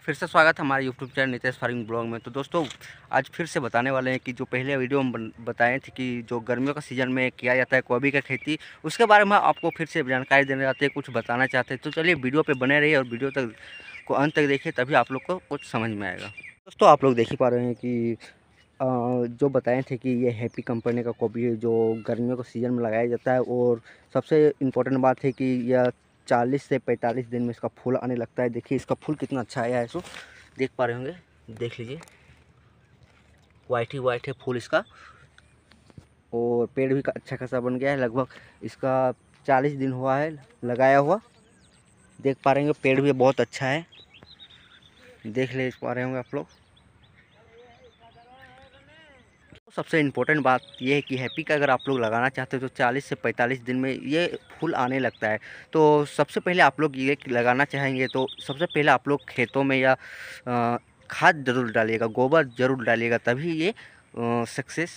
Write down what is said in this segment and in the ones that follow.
फिर से स्वागत है हमारे YouTube channel Nitesh farming blog में तो दोस्तों आज फिर से बताने वाले हैं कि जो पहले वीडियो हम बताए थे कि जो गर्मियों का सीज़न में किया जाता है कोबी का खेती उसके बारे में आपको फिर से जानकारी देना चाहते हैं कुछ बताना चाहते हैं तो चलिए वीडियो पे बने रहिए और वीडियो तक को अंत तक देखिए तभी आप लोग को कुछ समझ में आएगा दोस्तों आप लोग देख ही पा रहे हैं कि जो बताए थे कि ये हैप्पी कंपनी का कॉपी है जो गर्मियों का सीज़न में लगाया जाता है और सबसे इम्पोर्टेंट बात है कि यह चालीस से पैंतालीस दिन में इसका फूल आने लगता है देखिए इसका फूल कितना अच्छा आया है इसको देख पा रहे होंगे देख लीजिए वाइट ही वाइट है फूल इसका और पेड़ भी अच्छा खासा बन गया है लगभग इसका चालीस दिन हुआ है लगाया हुआ देख पा रहे होंगे पेड़ भी बहुत अच्छा है देख ले पा रहे होंगे आप लोग सबसे इम्पोर्टेंट बात यह है कि हैप्पी का अगर आप लोग लगाना चाहते हो तो 40 से 45 दिन में ये फूल आने लगता है तो सबसे पहले आप लोग ये लगाना चाहेंगे तो सबसे पहले आप लोग खेतों में या खाद ज़रूर डालिएगा गोबर ज़रूर डालिएगा तभी ये सक्सेस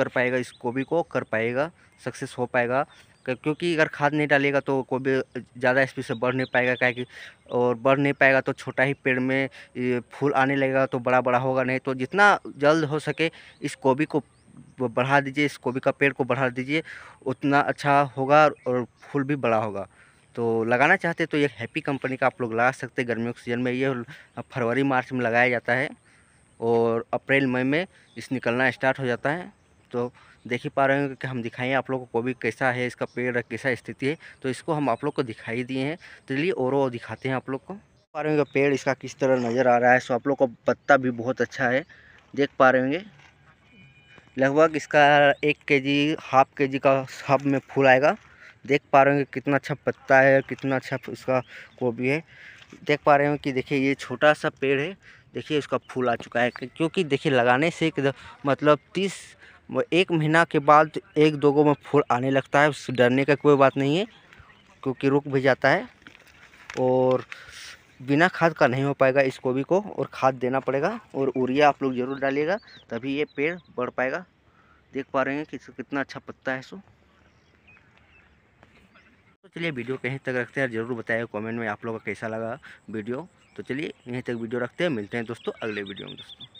कर पाएगा इस गोभी को कर पाएगा सक्सेस हो पाएगा क्योंकि अगर खाद नहीं डालेगा तो गोभी ज़्यादा स्पीड से बढ़ नहीं पाएगा क्या कि और बढ़ नहीं पाएगा तो छोटा ही पेड़ में फूल आने लगेगा तो बड़ा बड़ा होगा नहीं तो जितना जल्द हो सके इस गोभी को बढ़ा दीजिए इस गोभी का पेड़ को बढ़ा दीजिए उतना अच्छा होगा और फूल भी बड़ा होगा तो लगाना चाहते तो ये हैप्पी कंपनी का आप लोग लगा सकते गर्मियों के सीज़न में ये फरवरी मार्च में लगाया जाता है और अप्रैल मई में इस निकलना स्टार्ट हो जाता है तो देख ही पा रहे होंगे कि हम दिखाएँ आप लोग को भी कैसा है इसका पेड़ कैसा स्थिति है तो इसको हम आप लोग को दिखाई दिए हैं तो चलिए और वो दिखाते हैं आप लोग को पा रहे होंगे पेड़ इसका किस तरह नज़र आ रहा है सो आप लोग का पत्ता भी बहुत अच्छा है देख पा रहे होंगे लगभग इसका एक के जी हाफ के जी का हब में फूल आएगा देख पा रहे होंगे कितना अच्छा पत्ता है कितना अच्छा इसका गोभी है देख पा रहे हो कि देखिए ये छोटा सा पेड़ है देखिए उसका फूल आ चुका है क्योंकि देखिए लगाने से मतलब तीस वो एक महीना के बाद तो एक दो गो में फूल आने लगता है उससे डरने का कोई बात नहीं है क्योंकि रुक भी जाता है और बिना खाद का नहीं हो पाएगा इस गोभी को और खाद देना पड़ेगा और यूरिया आप लोग ज़रूर डालिएगा तभी ये पेड़ बढ़ पाएगा देख पा रहे हैं कि कितना अच्छा पत्ता है सो तो चलिए वीडियो कहीं तक रखते हैं ज़रूर बताइए कमेंट में आप लोगों का कैसा लगा वीडियो तो चलिए यहीं तक वीडियो रखते हैं मिलते हैं दोस्तों अगले वीडियो में दोस्तों